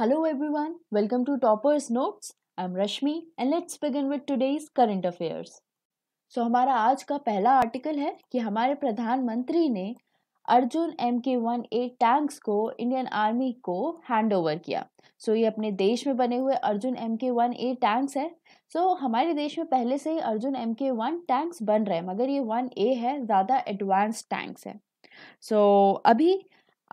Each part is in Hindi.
Hello everyone, welcome to Toppers Notes. I'm Rashmi and let's begin with today's current affairs. So हमारा आज का पहला आर्टिकल है कि हमारे प्रधानमंत्री ने Arjun M K one A tanks को इंडियन आर्मी को हैंड ओवर किया सो so, ये अपने देश में बने हुए Arjun M K one A tanks है सो so, हमारे देश में पहले से ही Arjun M K one tanks बन रहे हैं मगर ये वन ए है ज़्यादा एडवांस टैंक्स है सो so, अभी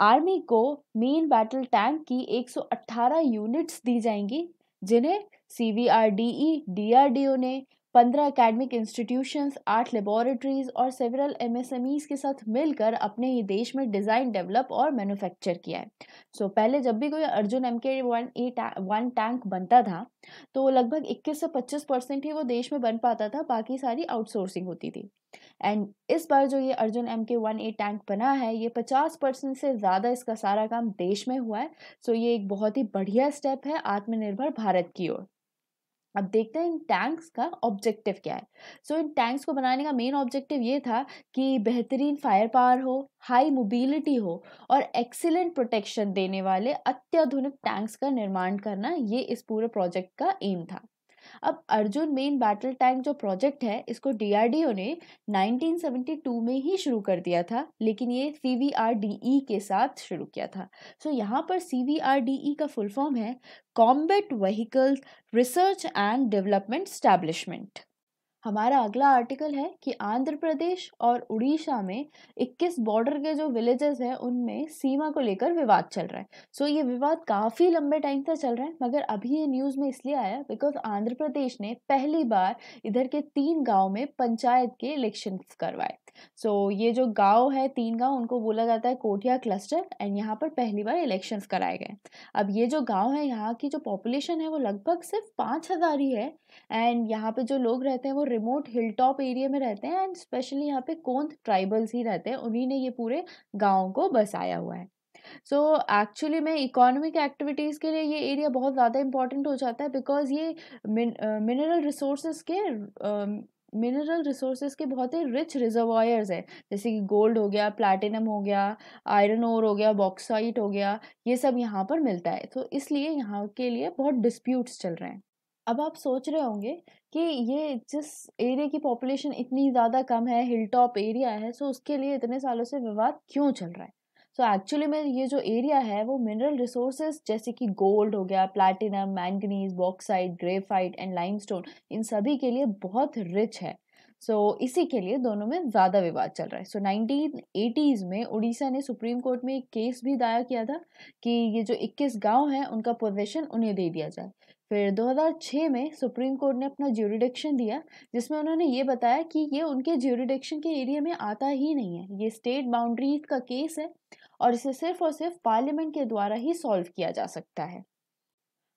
आर्मी को मेन बैटल टैंक की 118 यूनिट्स दी जाएंगी जिन्हें C V R D E D R D O ने पंद्रह एकेडमिक इंस्टीट्यूशंस आठ लेबोरेटरीज और सेवरल एमएसएमईज के साथ मिलकर अपने ही देश में डिज़ाइन डेवलप और मैन्युफैक्चर किया है सो so, पहले जब भी कोई Arjun M K one A one tank बनता था तो लगभग 21 से 25 परसेंट ही वो देश में बन पाता था बाकी सारी आउटसोर्सिंग होती थी एंड इस बार जो ये Arjun M K one A tank बना है ये पचास परसेंट से ज़्यादा इसका सारा काम देश में हुआ है सो so, ये एक बहुत ही बढ़िया स्टेप है आत्मनिर्भर भारत की ओर अब देखते हैं इन टैंक्स का ऑब्जेक्टिव क्या है सो so, इन टैंक्स को बनाने का मेन ऑब्जेक्टिव ये था कि बेहतरीन फायर पावर हो हाई मोबिलिटी हो और एक्सीलेंट प्रोटेक्शन देने वाले अत्याधुनिक टैंक्स का निर्माण करना ये इस पूरे प्रोजेक्ट का एम था अब अर्जुन मेन बैटल टैंक जो प्रोजेक्ट है इसको डीआरडीओ ने 1972 में ही शुरू कर दिया था लेकिन ये सी e के साथ शुरू किया था सो so, यहाँ पर सी e का फुल फॉर्म है combat vehicles research and development establishment हमारा अगला आर्टिकल है कि आंध्र प्रदेश और उड़ीसा में 21 बॉर्डर के जो विलेजेस हैं उनमें सीमा को लेकर विवाद चल रहा है सो so, ये विवाद काफ़ी लंबे टाइम से चल रहा है मगर अभी ये न्यूज़ में इसलिए आया बिकॉज आंध्र प्रदेश ने पहली बार इधर के तीन गाँव में पंचायत के इलेक्शन करवाए सो so, ये जो गांव है तीन गांव उनको बोला जाता है कोठिया क्लस्टर एंड यहाँ पर पहली बार इलेक्शंस कराए गए अब ये जो गांव है यहाँ की जो पॉपुलेशन है वो लगभग सिर्फ पाँच हज़ार ही है एंड यहाँ पे जो लोग रहते हैं वो रिमोट हिल टॉप एरिया में रहते हैं एंड स्पेशली यहाँ पे कोंथ ट्राइबल्स ही रहते हैं उन्हीं ने ये पूरे गाँव को बसाया हुआ है सो so, एक्चुअली में इकोनॉमिक एक्टिविटीज़ के लिए ये एरिया बहुत ज़्यादा इंपॉर्टेंट हो जाता है बिकॉज ये मिनरल रिसोर्सेज के मिनरल रिसोर्सेज के बहुत ही रिच रिजर्वायर्स हैं जैसे कि गोल्ड हो गया प्लैटिनम हो गया आयरन ओर हो गया बॉक्साइट हो गया ये सब यहाँ पर मिलता है तो इसलिए यहाँ के लिए बहुत डिस्प्यूट्स चल रहे हैं अब आप सोच रहे होंगे कि ये जिस एरिया की पॉपुलेशन इतनी ज़्यादा कम है हिल टॉप एरिया है सो उसके लिए इतने सालों से विवाद क्यों चल रहा है सो एक्चुअली में ये जो एरिया है वो मिनरल रिसोर्सेज जैसे कि गोल्ड हो गया platinum manganese bauxite graphite and limestone इन सभी के लिए बहुत रिच है सो so, इसी के लिए दोनों में ज़्यादा विवाद चल रहा है सो नाइनटीन एटीज़ में उड़ीसा ने सुप्रीम कोर्ट में एक केस भी दायर किया था कि ये जो 21 गांव हैं उनका पोजेशन उन्हें दे दिया जाए फिर 2006 में सुप्रीम कोर्ट ने अपना ज्यूरिडिक्शन दिया जिसमें उन्होंने ये बताया कि ये उनके ज्यूरिडिक्शन के एरिया में आता ही नहीं है ये स्टेट बाउंड्रीज का केस है और इसे सिर्फ और सिर्फ पार्लियामेंट के द्वारा ही सॉल्व किया जा सकता है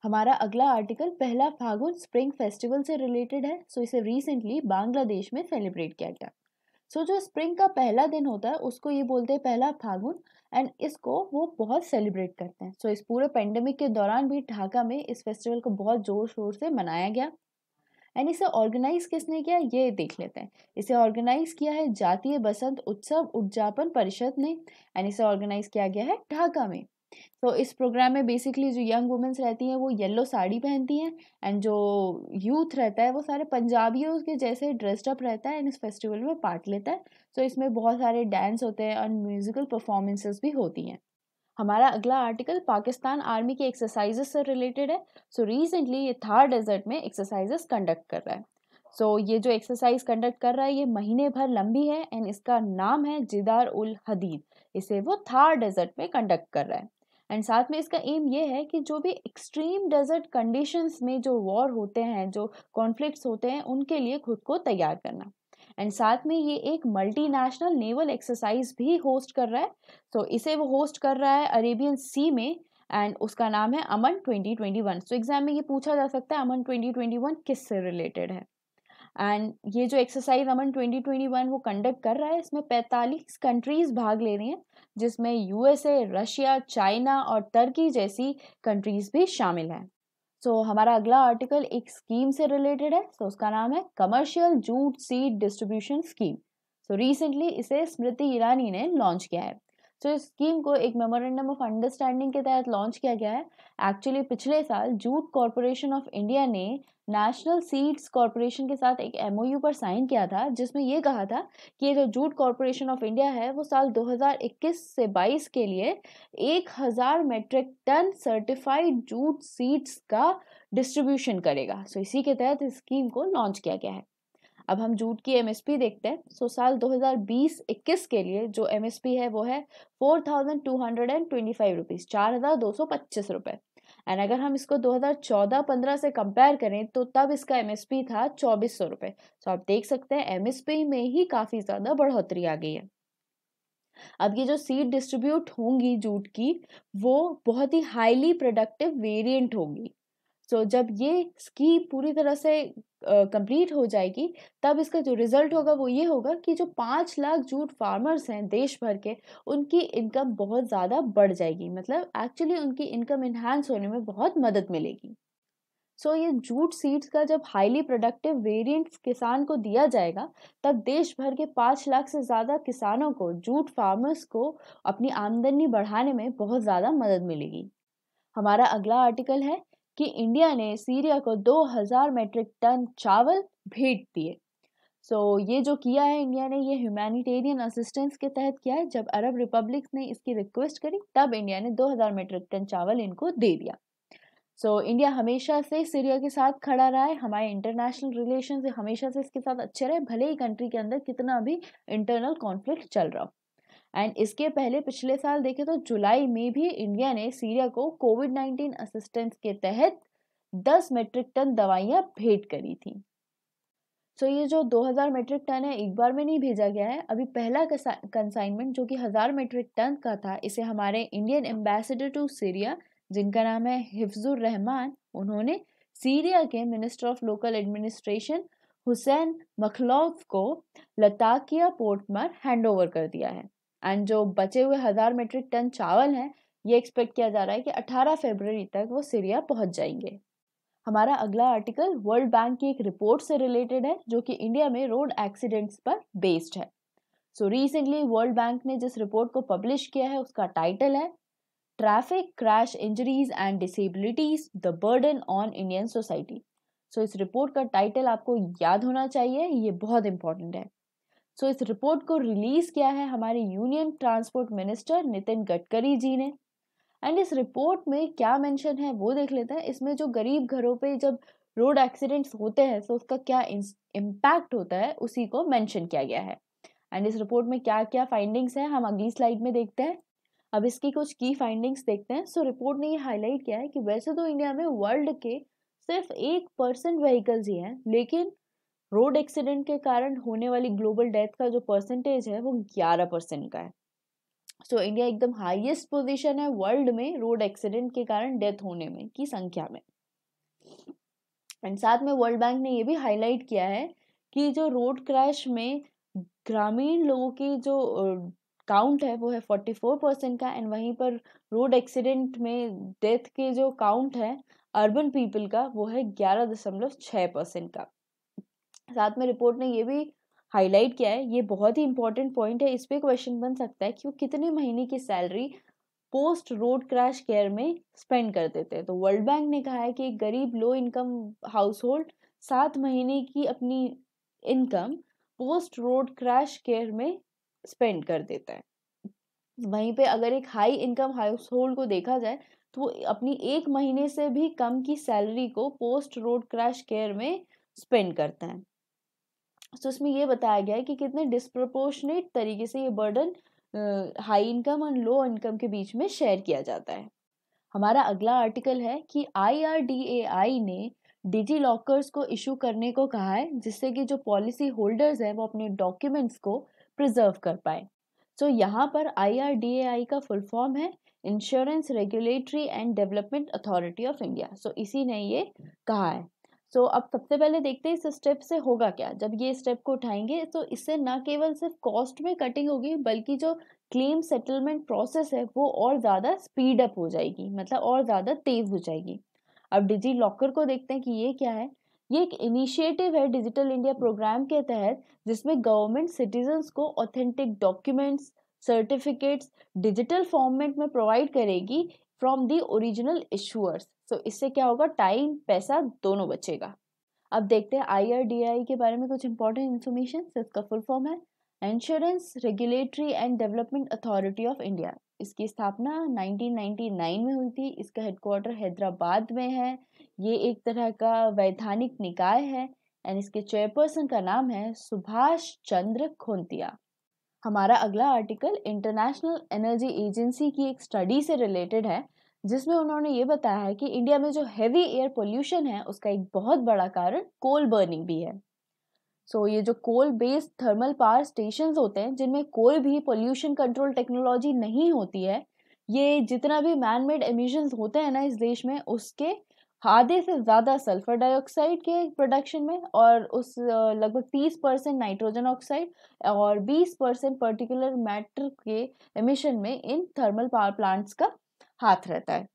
हमारा अगला आर्टिकल पहला फागुन स्प्रिंग फेस्टिवल से रिलेटेड है सो इसे रिसेंटली बांग्लादेश में सेलिब्रेट किया गया सो so, जो स्प्रिंग का पहला दिन होता है उसको ये बोलते हैं पहला फागुन एंड इसको वो बहुत सेलिब्रेट करते हैं सो so, इस पूरे पेंडेमिक के दौरान भी ढाका में इस फेस्टिवल को बहुत जोर शोर से मनाया गया एंड इसे ऑर्गेनाइज किसने किया ये देख लेते हैं इसे ऑर्गेनाइज किया है जातीय बसंत उत्सव उद्यापन परिषद ने एंड इसे ऑर्गेनाइज किया गया है ढाका में तो इस प्रोग्राम में बेसिकली जो यंग वुमेंस रहती हैं वो येलो साड़ी पहनती हैं एंड जो यूथ रहता है वो सारे पंजाबियों के जैसे ड्रेस्ड अप रहता है एंड इस फेस्टिवल में पार्ट लेता है तो so, इसमें बहुत सारे डांस होते हैं और म्यूज़िकल परफॉर्मेंसेस भी होती हैं हमारा अगला आर्टिकल पाकिस्तान आर्मी के एक्सरसाइजेस से रिलेटेड है सो so, रिसेंटली ये थार डेजर्ट में एक्सरसाइजेस कंडक्ट कर रहा है सो so, ये जो एक्सरसाइज कंडक्ट कर रहा है ये महीने भर लंबी है एंड इसका नाम है जिदार उल हदीद इसे वो थार डेजर्ट में कंडक्ट कर रहा है एंड साथ में इसका एम ये है कि जो भी एक्सट्रीम डेजर्ट कंडीशंस में जो वॉर होते हैं जो कॉन्फ्लिक्ट्स होते हैं उनके लिए खुद को तैयार करना एंड साथ में ये एक मल्टीनेशनल नेवल एक्सरसाइज भी होस्ट कर रहा है तो so, इसे वो होस्ट कर रहा है अरेबियन सी में एंड उसका नाम है अमन 2021 सो so, एग्जाम में ये पूछा जा सकता है अमन 2021 किस से रिलेटेड है एंड ये जो एक्सरसाइज अमन 2021 वो कंडक्ट कर रहा है इसमें 45 कंट्रीज भाग ले रही हैं जिसमें यूएसए रशिया चाइना और टर्की जैसी कंट्रीज भी शामिल हैं सो so, हमारा अगला आर्टिकल एक स्कीम से रिलेटेड है सो so, उसका नाम है commercial jute seed distribution scheme so recently इसे स्मृति ईरानी ने लॉन्च किया है तो इस स्कीम को एक मेमोरेंडम ऑफ अंडरस्टैंडिंग के तहत लॉन्च किया गया है एक्चुअली पिछले साल जूट कॉरपोरेशन ऑफ इंडिया ने नेशनल सीड्स कॉरपोरेशन के साथ एक एम पर साइन किया था जिसमें यह कहा था कि ये जो जूट कॉरपोरेशन ऑफ इंडिया है वो साल 2021 से 22 के लिए 1000 metric ton certified jute seeds का डिस्ट्रीब्यूशन करेगा सो so इसी के तहत इस स्कीम को लॉन्च किया गया है अब हम जूट की एमएसपी देखते हैं सो साल 2020-21 के लिए जो एमएसपी है वो है four thousand two hundred and twenty five rupees चार हज़ार दो सौ पच्चीस रुपये एंड अगर हम इसको 2014-15 से कंपेयर करें तो तब इसका एमएसपी था चौबीस सौ रुपये सो आप देख सकते हैं एमएसपी में ही काफ़ी ज़्यादा बढ़ोतरी आ गई है अब ये जो सीड डिस्ट्रीब्यूट होंगी जूट की वो बहुत ही हाईली प्रोडक्टिव वेरिएंट होंगी सो तो so, जब ये स्कीम पूरी तरह से कंप्लीट uh, हो जाएगी तब इसका जो रिजल्ट होगा वो ये होगा कि जो पाँच लाख जूट फार्मर्स हैं देश भर के उनकी इनकम बहुत ज़्यादा बढ़ जाएगी मतलब एक्चुअली उनकी इनकम इन्हांस होने में बहुत मदद मिलेगी सो so, ये जूट सीड्स का जब हाईली प्रोडक्टिव वेरिएंट किसान को दिया जाएगा तब देश भर के पाँच लाख से ज़्यादा किसानों को जूट फार्मर्स को अपनी आमदनी बढ़ाने में बहुत ज़्यादा मदद मिलेगी हमारा अगला आर्टिकल है कि इंडिया ने सीरिया को 2000 मेट्रिक टन चावल भेंट दिए सो so, ये जो किया है इंडिया ने ये ह्यूमैनिटेरियन असिस्टेंस के तहत किया है जब अरब रिपब्लिक ने इसकी रिक्वेस्ट करी तब इंडिया ने 2000 मेट्रिक टन चावल इनको दे दिया सो so, इंडिया हमेशा से सीरिया के साथ खड़ा रहा है हमारे इंटरनेशनल रिलेशन हमेशा से इसके साथ अच्छे रहे भले ही कंट्री के अंदर कितना भी इंटरनल कॉन्फ्लिक्ट चल रहा हो एंड इसके पहले पिछले साल देखें तो जुलाई में भी इंडिया ने सीरिया को कोविड नाइन्टीन असिस्टेंस के तहत दस मेट्रिक टन दवाइयाँ भेंट करी थी सो so, ये जो 2000 मेट्रिक टन है एक बार में नहीं भेजा गया है अभी पहला कंसाइनमेंट जो कि हज़ार मेट्रिक टन का था इसे हमारे इंडियन एम्बेसडर टू सीरिया जिनका नाम है हिफ्जुर रहमान उन्होंने सीरिया के minister of local administration Hussein Makhlouf को लताकिया पोर्ट पर हैंड ओवर कर दिया है एंड जो बचे हुए हज़ार मेट्रिक टन चावल हैं ये एक्सपेक्ट किया जा रहा है कि 18 फरवरी तक वो सीरिया पहुंच जाएंगे हमारा अगला आर्टिकल वर्ल्ड बैंक की एक रिपोर्ट से रिलेटेड है जो कि इंडिया में रोड एक्सीडेंट्स पर बेस्ड है सो रिसेंटली वर्ल्ड बैंक ने जिस रिपोर्ट को पब्लिश किया है उसका टाइटल है traffic crash injuries and disabilities the burden on Indian society so इस रिपोर्ट का टाइटल आपको याद होना चाहिए ये बहुत इंपॉर्टेंट है सो इस रिपोर्ट को रिलीज किया है हमारे union transport minister Nitin Gadkari ji ने एंड इस रिपोर्ट में क्या मेंशन है वो देख लेते हैं इसमें जो गरीब घरों पे जब रोड एक्सीडेंट्स होते हैं तो उसका क्या इम्पैक्ट होता है उसी को मेंशन किया गया है एंड इस रिपोर्ट में क्या क्या फाइंडिंग्स हैं हम अगली स्लाइड में देखते हैं अब इसकी कुछ की फाइंडिंग्स देखते हैं सो so, रिपोर्ट ने ये हाईलाइट किया है कि वैसे तो इंडिया में वर्ल्ड के सिर्फ एक परसेंट व्हीकल्स ही हैं लेकिन रोड एक्सीडेंट के कारण होने वाली ग्लोबल डेथ का जो परसेंटेज है वो ग्यारह परसेंट का है सो so, इंडिया एकदम हाईएस्ट पोजीशन है वर्ल्ड में रोड एक्सीडेंट के कारण डेथ होने में की संख्या में एंड साथ में वर्ल्ड बैंक ने ये भी हाईलाइट किया है कि जो रोड क्रैश में ग्रामीण लोगों की जो काउंट है वो है फोर्टी फोर परसेंट का एंड वहीं पर रोड एक्सीडेंट में डेथ के जो काउंट है अर्बन पीपल का वो है ग्यारह दशमलव छः परसेंट का साथ में रिपोर्ट ने ये भी हाईलाइट किया है ये बहुत ही इंपॉर्टेंट पॉइंट है इस पर क्वेश्चन बन सकता है कि वो कितने महीने की salary post road crash care में स्पेंड कर देते हैं तो वर्ल्ड बैंक ने कहा है कि एक गरीब लो इनकम हाउस होल्ड सात महीने की अपनी income post road crash care में स्पेंड कर देता है वहीं पे अगर एक हाई इनकम हाउस होल्ड को देखा जाए तो वो अपनी एक महीने से भी कम की सैलरी को पोस्ट रोड क्रैश केयर में स्पेंड करता है तो उसमें ये बताया गया है कि कितने डिस्प्रपोर्शनेट तरीके से ये बर्डन हाई इनकम और लो इनकम के बीच में शेयर किया जाता है हमारा अगला आर्टिकल है कि आई ने डिजी लॉकर्स को इशू करने को कहा है जिससे कि जो पॉलिसी होल्डर्स हैं वो अपने डॉक्यूमेंट्स को प्रिजर्व कर पाए सो so, यहाँ पर आई का फुल फॉर्म है insurance regulatory and development authority of India so इसी ने ये कहा है सो so, अब सबसे पहले देखते हैं इस स्टेप से होगा क्या जब ये स्टेप को उठाएंगे तो इससे ना केवल सिर्फ कॉस्ट में कटिंग होगी बल्कि जो क्लेम सेटलमेंट प्रोसेस है वो और ज़्यादा स्पीड अप हो जाएगी मतलब और ज़्यादा तेज़ हो जाएगी अब डिजी लॉकर को देखते हैं कि ये क्या है ये एक इनिशिएटिव है डिजिटल इंडिया प्रोग्राम के तहत जिसमें गवर्नमेंट सिटीजन्स को authentic documents certificates digital format में प्रोवाइड करेगी from the original issuers so इससे क्या होगा टाइम पैसा दोनों बचेगा अब देखते हैं आई आर डी आई के बारे में कुछ इंपॉर्टेंट इन्फॉर्मेशन इसका फुल फॉर्म है insurance regulatory and development authority of India इसकी स्थापना 1999 में हुई थी इसका हेडक्वार्टर हैदराबाद में है ये एक तरह का वैधानिक निकाय है एंड इसके चेयरपर्सन का नाम है सुभाष चंद्र खोंतिया हमारा अगला आर्टिकल इंटरनेशनल एनर्जी एजेंसी की एक स्टडी से रिलेटेड है जिसमें उन्होंने ये बताया है कि इंडिया में जो हैवी एयर पोल्यूशन है उसका एक बहुत बड़ा कारण कोल बर्निंग भी है सो so, ये जो coal based thermal power station होते हैं जिनमें कोई भी पोल्यूशन कंट्रोल टेक्नोलॉजी नहीं होती है ये जितना भी मैन मेड एमिशंस होते हैं ना इस देश में उसके आधे से ज़्यादा सल्फर डाइऑक्साइड के प्रोडक्शन में और उस लगभग तीस परसेंट नाइट्रोजन ऑक्साइड और बीस परसेंट पर्टिकुलर मैटर के एमिशन में इन थर्मल पावर प्लांट्स का हाथ रहता है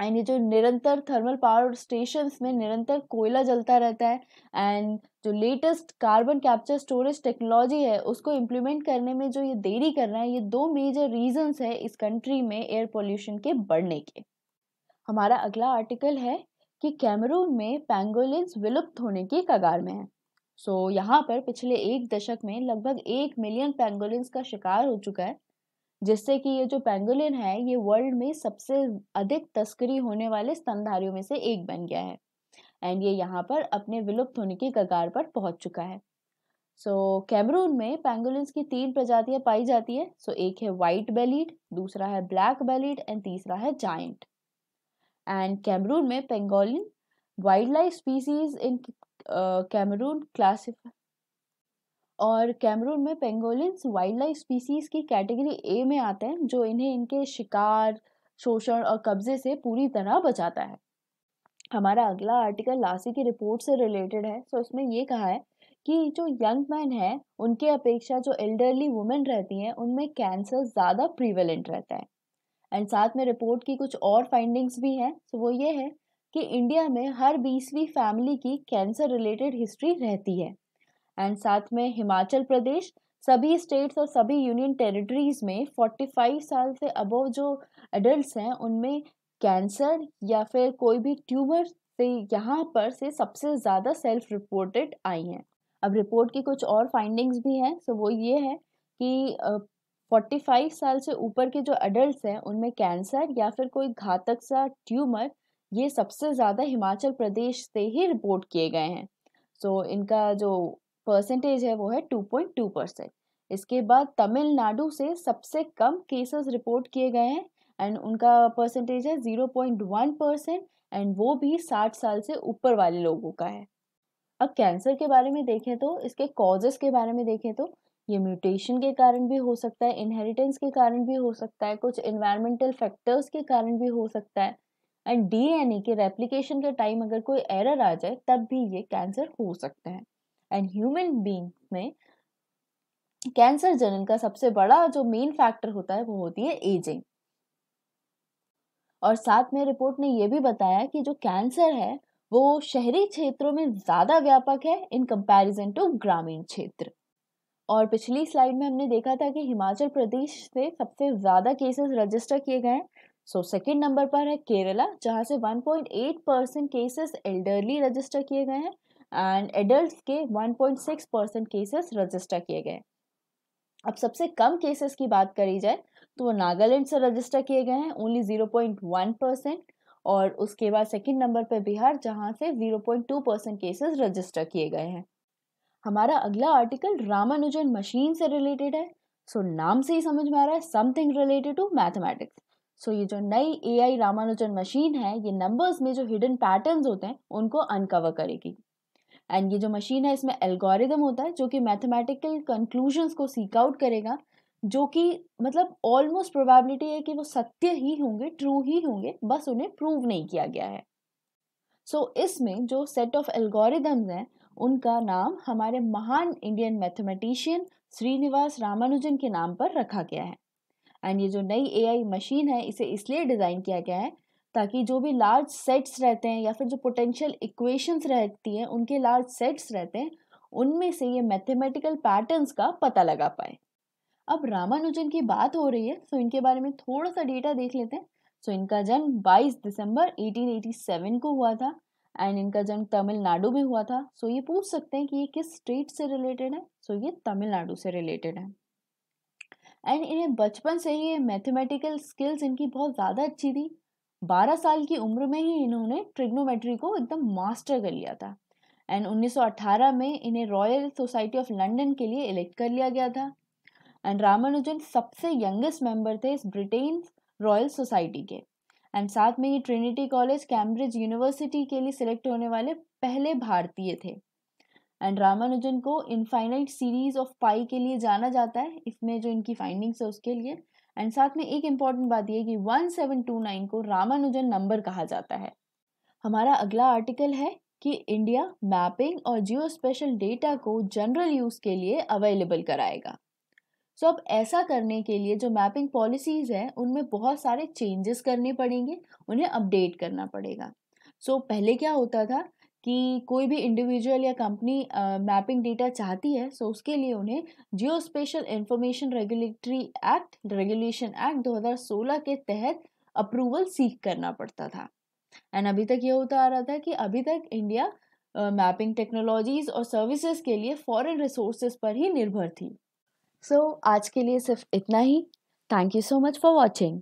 एंड ये जो निरंतर थर्मल पावर स्टेशन में निरंतर कोयला जलता रहता है एंड जो latest carbon capture storage technology है उसको इम्प्लीमेंट करने में जो ये देरी कर रहा है ये दो मेजर रीजंस है इस कंट्री में एयर पोल्यूशन के बढ़ने के हमारा अगला आर्टिकल है कि कैमरून में पेंगोलिन विलुप्त होने की कगार में है सो so, यहाँ पर पिछले एक दशक में लगभग एक मिलियन पेंगोलिन्स का शिकार हो चुका है जिससे कि ये जो पेंगोलिन है ये वर्ल्ड में सबसे अधिक तस्करी होने वाले स्तनधारियों में से एक बन गया है एंड ये यहाँ पर अपने विलुप्त होने की कगार पर पहुंच चुका है सो so, कैमरून में पेंगोलिन की तीन प्रजातियां पाई जाती है सो so, एक है वाइट बेलीड दूसरा है ब्लैक बेलीड एंड तीसरा है जाइंट एंड कैमरून में pangolin wildlife species in Cameroon classify और कैमरून में पेंगोलिन्स वाइल्ड लाइफ स्पीसीज की कैटेगरी ए में आते हैं जो इन्हें इनके शिकार शोषण और कब्जे से पूरी तरह बचाता है हमारा अगला आर्टिकल लासी की रिपोर्ट से रिलेटेड है सो तो इसमें ये कहा है कि जो यंग मैन है उनके अपेक्षा जो एल्डरली वुमेन रहती हैं उनमें कैंसर ज़्यादा प्रीवेलेंट रहता है एंड साथ में रिपोर्ट की कुछ और फाइंडिंग्स भी हैं तो वो ये है कि इंडिया में हर बीसवीं फैमिली की कैंसर रिलेटेड हिस्ट्री रहती है एंड साथ में हिमाचल प्रदेश सभी स्टेट्स और सभी यूनियन टेरिटरीज में 45 साल से अबव जो एडल्ट हैं उनमें कैंसर या फिर कोई भी ट्यूमर से यहाँ पर से सबसे ज़्यादा सेल्फ रिपोर्टेड आई हैं अब रिपोर्ट की कुछ और फाइंडिंग्स भी हैं सो वो ये है कि फोर्टी फाइव साल से ऊपर के जो अडल्ट हैं उनमें कैंसर या फिर कोई घातक सा ट्यूमर ये सबसे ज़्यादा हिमाचल प्रदेश से ही रिपोर्ट किए गए हैं सो so, इनका जो परसेंटेज है वो है टू पॉइंट टू परसेंट इसके बाद तमिलनाडु से सबसे कम केसेस रिपोर्ट किए गए हैं एंड उनका परसेंटेज है zero point one percent and वो भी साठ साल से ऊपर वाले लोगों का है अब कैंसर के बारे में देखें तो इसके कॉजेज़ के बारे में देखें तो ये म्यूटेशन के कारण भी हो सकता है इनहेरिटेंस के कारण भी हो सकता है कुछ इन्वायरमेंटल फैक्टर्स के कारण भी हो सकता है एंड डीएनए के रेप्लिकेशन के टाइम अगर कोई एरर आ जाए तब भी ये कैंसर हो सकता है एंड ह्यूमन बींग में कैंसर जनन का सबसे बड़ा जो मेन फैक्टर होता है वो होती है एजिंग और साथ में रिपोर्ट ने यह भी बताया कि जो कैंसर है वो शहरी क्षेत्रों में ज़्यादा व्यापक है इन कंपैरिजन टू ग्रामीण क्षेत्र और पिछली स्लाइड में हमने देखा था कि हिमाचल प्रदेश से सबसे ज़्यादा केसेस रजिस्टर किए गए हैं सो सेकेंड नंबर पर है केरला जहाँ से 1.8 परसेंट केसेस एल्डरली रजिस्टर किए गए हैं एंड एडल्ट के 1.6 परसेंट केसेस रजिस्टर किए गए अब सबसे कम केसेस की बात करी जाए तो वो नागालैंड से रजिस्टर किए गए हैं ओनली जीरो परसेंट और उसके बाद सेकेंड नंबर पर बिहार जहाँ से जीरो परसेंट केसेस रजिस्टर किए गए हैं हमारा अगला आर्टिकल रामानुजन मशीन से रिलेटेड है सो so, नाम से ही समझ में आ रहा है something related to mathematics so ये जो नई ए आई रामानुजन मशीन है ये नंबर्स में जो हिडन पैटर्न होते हैं उनको अनकवर करेगी एंड ये जो मशीन है इसमें एल्गोरिदम होता है जो कि मैथमेटिकल कंक्लूजन्स को सीक आउट करेगा जो कि मतलब ऑलमोस्ट प्रोबेबिलिटी है कि वो सत्य ही होंगे ट्रू ही होंगे बस उन्हें प्रूव नहीं किया गया है सो so, इसमें जो सेट ऑफ एल्गोरिदम्स हैं उनका नाम हमारे महान इंडियन मैथमेटिशियन श्रीनिवास रामानुजन के नाम पर रखा गया है एंड ये जो नई एआई मशीन है इसे इसलिए डिज़ाइन किया गया है ताकि जो भी लार्ज सेट्स रहते हैं या फिर जो पोटेंशियल इक्वेशंस रहती हैं उनके लार्ज सेट्स रहते हैं उनमें से ये मैथमेटिकल पैटर्न्स का पता लगा पाए अब रामानुजन की बात हो रही है सो तो इनके बारे में थोड़ा सा डेटा देख लेते हैं सो तो इनका जन्म 22 दिसंबर 1887 को हुआ था एंड इनका जन्म तमिलनाडु में हुआ था सो so ये पूछ सकते हैं कि ये किस स्टेट से रिलेटेड है सो so ये तमिलनाडु से रिलेटेड है एंड इन्हें बचपन से ही मैथमेटिकल स्किल्स इनकी बहुत ज़्यादा अच्छी थी बारह साल की उम्र में ही इन्होंने ट्रिग्नोमेट्री को एकदम मास्टर कर लिया था एंड 1918 में इन्हें रॉयल सोसाइटी ऑफ लंदन के लिए इलेक्ट कर लिया गया था एंड रामानुजन सबसे यंगेस्ट मेंबर थे इस ब्रिटेन रॉयल सोसाइटी के एंड साथ में ये ट्रिनिटी कॉलेज कैम्ब्रिज यूनिवर्सिटी के लिए सिलेक्ट होने वाले पहले भारतीय थे एंड रामानुजन को इनफाइनाइट सीरीज ऑफ पाई के लिए जाना जाता है इसमें जो इनकी फाइंडिंग्स है उसके लिए एंड साथ में एक इम्पॉर्टेंट बात यह कि 1729 को रामानुजन नंबर कहा जाता है हमारा अगला आर्टिकल है कि इंडिया मैपिंग और जियो स्पेशल डेटा को जनरल यूज़ के लिए अवेलेबल कराएगा सो so, अब ऐसा करने के लिए जो मैपिंग पॉलिसीज़ हैं उनमें बहुत सारे चेंजेस करने पड़ेंगे उन्हें अपडेट करना पड़ेगा सो so, पहले क्या होता था कि कोई भी इंडिविजुअल या कंपनी मैपिंग डेटा चाहती है सो so उसके लिए उन्हें geospatial information regulatory act regulation act 2016 के तहत अप्रूवल सीख करना पड़ता था एंड अभी तक ये होता आ रहा था कि अभी तक इंडिया मैपिंग टेक्नोलॉजीज़ और सर्विसेज के लिए फॉरेन रिसोर्सेज पर ही निर्भर थी सो so, आज के लिए सिर्फ इतना ही thank you so much for watching